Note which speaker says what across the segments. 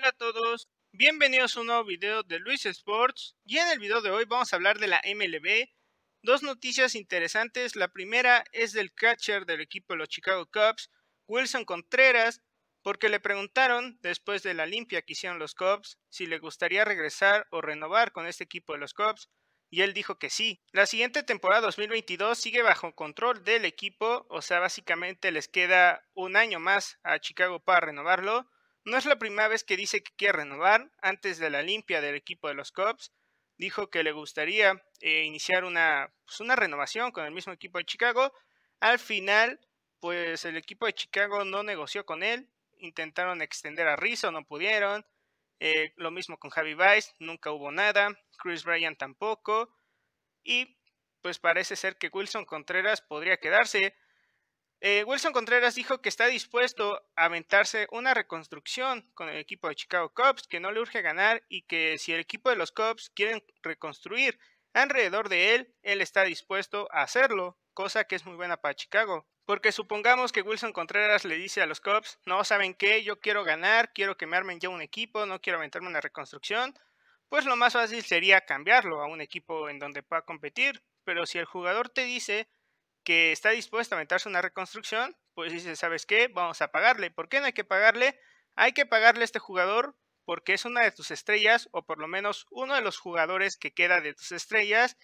Speaker 1: Hola a todos, bienvenidos a un nuevo video de Luis Sports y en el video de hoy vamos a hablar de la MLB. Dos noticias interesantes, la primera es del catcher del equipo de los Chicago Cubs, Wilson Contreras, porque le preguntaron después de la limpia que hicieron los Cubs si le gustaría regresar o renovar con este equipo de los Cubs y él dijo que sí. La siguiente temporada 2022 sigue bajo control del equipo, o sea, básicamente les queda un año más a Chicago para renovarlo. No es la primera vez que dice que quiere renovar. Antes de la limpia del equipo de los Cubs, dijo que le gustaría eh, iniciar pues, una, renovación con el mismo equipo de Chicago. Al final, pues el equipo de Chicago no negoció con él. Intentaron extender a Rizzo, no pudieron. Eh, lo mismo con Javi Weiss, nunca hubo nada. Chris Bryant tampoco. Y pues parece ser que Wilson Contreras podría quedarse. Eh, Wilson Contreras dijo que está dispuesto a aventarse una reconstrucción con el equipo de Chicago Cubs, que no le urge ganar y que si el equipo de los Cubs quieren reconstruir alrededor de él, él está dispuesto a hacerlo, cosa que es muy buena para Chicago. Porque supongamos que Wilson Contreras le dice a los Cubs, no saben qué, yo quiero ganar, quiero que me armen ya un equipo, no quiero aventarme una reconstrucción, pues lo más fácil sería cambiarlo a un equipo en donde pueda competir. Pero si el jugador te dice que está dispuesto a aumentarse una reconstrucción, pues dice, ¿sabes qué? Vamos a pagarle. ¿Por qué no hay que pagarle? Hay que pagarle a este jugador porque es una de tus estrellas o por lo menos uno de los jugadores que queda de tus estrellas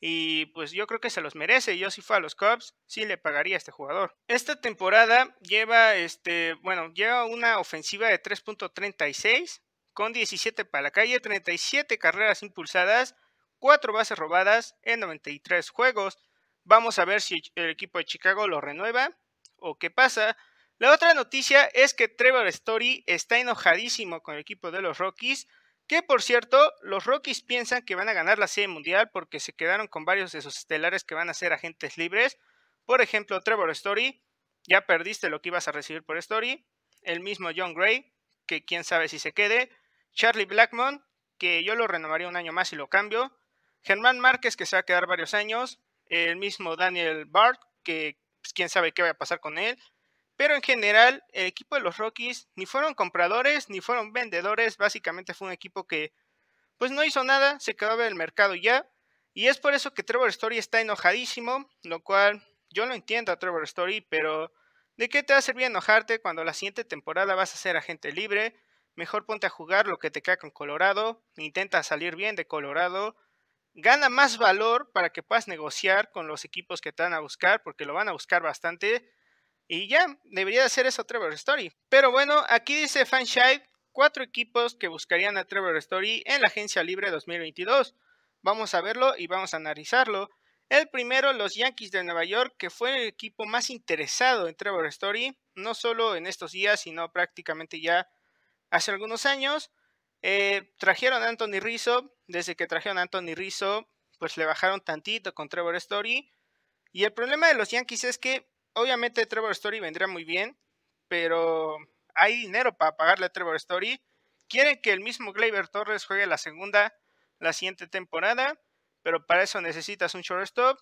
Speaker 1: y pues yo creo que se los merece. Yo si fuera a los Cubs, sí le pagaría a este jugador. Esta temporada lleva este, bueno, lleva una ofensiva de 3.36 con 17 para la calle, 37 carreras impulsadas, 4 bases robadas en 93 juegos. Vamos a ver si el equipo de Chicago lo renueva o qué pasa. La otra noticia es que Trevor Story está enojadísimo con el equipo de los Rockies, que por cierto, los Rockies piensan que van a ganar la Serie Mundial porque se quedaron con varios de sus estelares que van a ser agentes libres. Por ejemplo, Trevor Story, ya perdiste lo que ibas a recibir por Story. El mismo John Gray, que quién sabe si se quede. Charlie Blackmon, que yo lo renovaría un año más y lo cambio. Germán Márquez, que se va a quedar varios años el mismo Daniel Bart, que pues, quién sabe qué va a pasar con él. Pero en general, el equipo de los Rockies ni fueron compradores ni fueron vendedores. Básicamente fue un equipo que pues no hizo nada, se quedó en el mercado ya. Y es por eso que Trevor Story está enojadísimo, lo cual yo lo entiendo a Trevor Story, pero ¿de qué te va a servir enojarte cuando la siguiente temporada vas a ser agente libre? Mejor ponte a jugar lo que te caiga con Colorado, intenta salir bien de Colorado gana más valor para que puedas negociar con los equipos que te van a buscar, porque lo van a buscar bastante. Y ya, debería hacer eso Trevor Story. Pero bueno, aquí dice Fanshide, cuatro equipos que buscarían a Trevor Story en la agencia libre 2022. Vamos a verlo y vamos a analizarlo. El primero, los Yankees de Nueva York, que fue el equipo más interesado en Trevor Story, no solo en estos días, sino prácticamente ya hace algunos años. Eh, trajeron a Anthony Rizzo. Desde que trajeron a Anthony Rizzo, pues le bajaron tantito con Trevor Story. Y el problema de los Yankees es que, obviamente, Trevor Story vendría muy bien, pero hay dinero para pagarle a Trevor Story. Quieren que el mismo Gleyber Torres juegue la segunda la siguiente temporada, pero para eso necesitas un shortstop.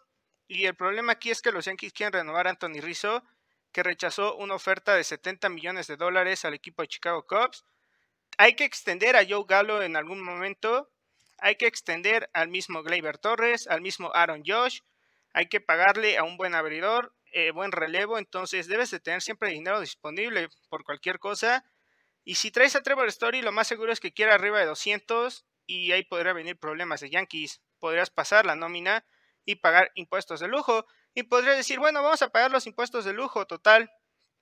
Speaker 1: Y el problema aquí es que los Yankees quieren renovar a Anthony Rizzo, que rechazó una oferta de 70 millones de dólares al equipo de Chicago Cubs hay que extender a Joe Gallo en algún momento. Hay que extender al mismo Gleyber Torres, al mismo Aaron Josh. Hay que pagarle a un buen abridor, eh, buen relevo. Entonces debes de tener siempre dinero disponible por cualquier cosa. Y si traes a Trevor Story, lo más seguro es que quiera arriba de 200 y ahí podría venir problemas de Yankees. Podrías pasar la nómina y pagar impuestos de lujo. Y podrías decir, bueno, vamos a pagar los impuestos de lujo total.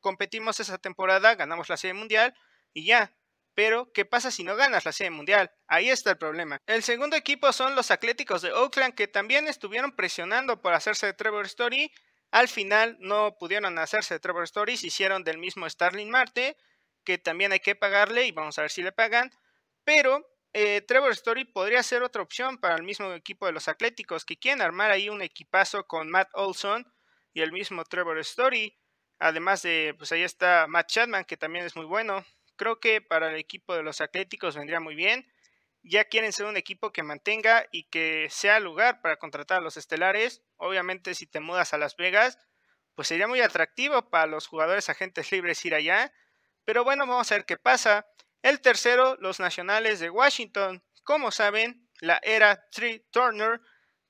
Speaker 1: Competimos esa temporada, ganamos la Serie Mundial y ya, pero, ¿qué pasa si no ganas la Serie Mundial? Ahí está el problema. El segundo equipo son los Atléticos de Oakland, que también estuvieron presionando por hacerse de Trevor Story. Al final no pudieron hacerse de Trevor Story, se hicieron del mismo Starling Marte, que también hay que pagarle y vamos a ver si le pagan. Pero eh, Trevor Story podría ser otra opción para el mismo equipo de los Atléticos, que quieren armar ahí un equipazo con Matt Olson y el mismo Trevor Story. Además de, pues ahí está Matt Chapman, que también es muy bueno. Creo que para el equipo de los Atléticos vendría muy bien. Ya quieren ser un equipo que mantenga y que sea lugar para contratar a los estelares. Obviamente si te mudas a Las Vegas, pues sería muy atractivo para los jugadores agentes libres ir allá. Pero bueno, vamos a ver qué pasa. El tercero, los Nacionales de Washington. Como saben, la era Tree Turner,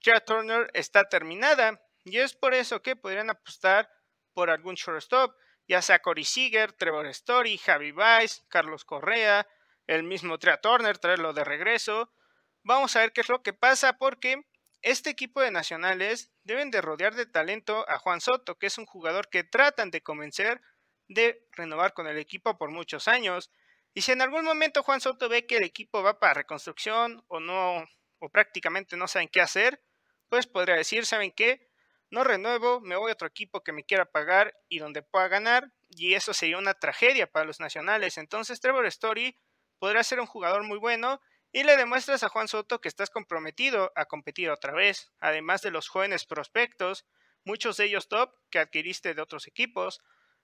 Speaker 1: Ya Turner está terminada y es por eso que podrían apostar por algún shortstop ya sea Corey Seager, Trevor Story, Javi Baez, Carlos Correa, el mismo Trea Turner, traerlo de regreso. Vamos a ver qué es lo que pasa porque este equipo de nacionales deben de rodear de talento a Juan Soto, que es un jugador que tratan de convencer de renovar con el equipo por muchos años. Y si en algún momento Juan Soto ve que el equipo va para reconstrucción o no, o prácticamente no saben qué hacer, pues podría decir, ¿saben qué? no renuevo, me voy a otro equipo que me quiera pagar y donde pueda ganar, y eso sería una tragedia para los nacionales. Entonces Trevor Story podrá ser un jugador muy bueno y le demuestras a Juan Soto que estás comprometido a competir otra vez, además de los jóvenes prospectos, muchos de ellos top que adquiriste de otros equipos.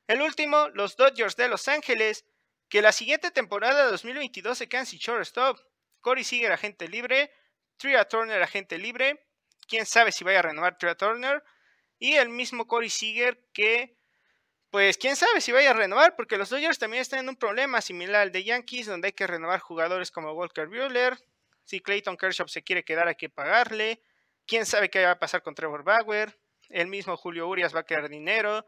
Speaker 1: El último, los Dodgers de Los Ángeles, que la siguiente temporada de 2022 se quedan sin shortstop. Corey Seager agente libre, Tria Turner agente libre, quién sabe si vaya a renovar Trey Turner. Y el mismo Corey Seager que, pues quién sabe si vaya a renovar, porque los Dodgers también están en un problema similar al de Yankees, donde hay que renovar jugadores como Walker Buehler. Si Clayton Kershaw se quiere quedar, hay que pagarle. Quién sabe qué va a pasar con Trevor Bauer. El mismo Julio Urias va a querer dinero.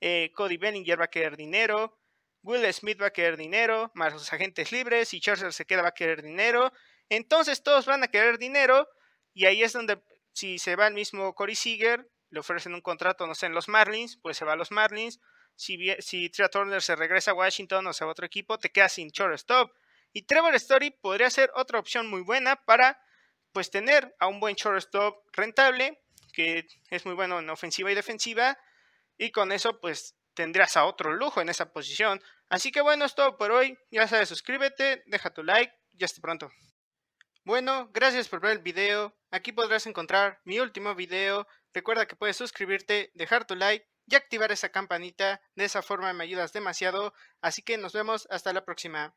Speaker 1: Eh, Cody Bellinger va a querer dinero. Will Smith va a querer dinero, más los agentes libres, y Scherzer se queda va a querer dinero. Entonces todos van a querer dinero y ahí es donde si se va el mismo Corey Seager, le ofrecen un contrato, no sé, en los Marlins, pues se va a los Marlins. Si, si Turner se regresa a Washington o sea, a otro equipo, te quedas sin shortstop. Y Trevor Story podría ser otra opción muy buena para pues tener a un buen shortstop rentable, que es muy bueno en ofensiva y defensiva, y con eso pues tendrás a otro lujo en esa posición. Así que bueno, es todo por hoy. Ya sabes, suscríbete, deja tu like y hasta pronto. Bueno, gracias por ver el video. Aquí podrás encontrar mi último video. Recuerda que puedes suscribirte, dejar tu like y activar esa campanita. De esa forma me ayudas demasiado. Así que nos vemos hasta la próxima.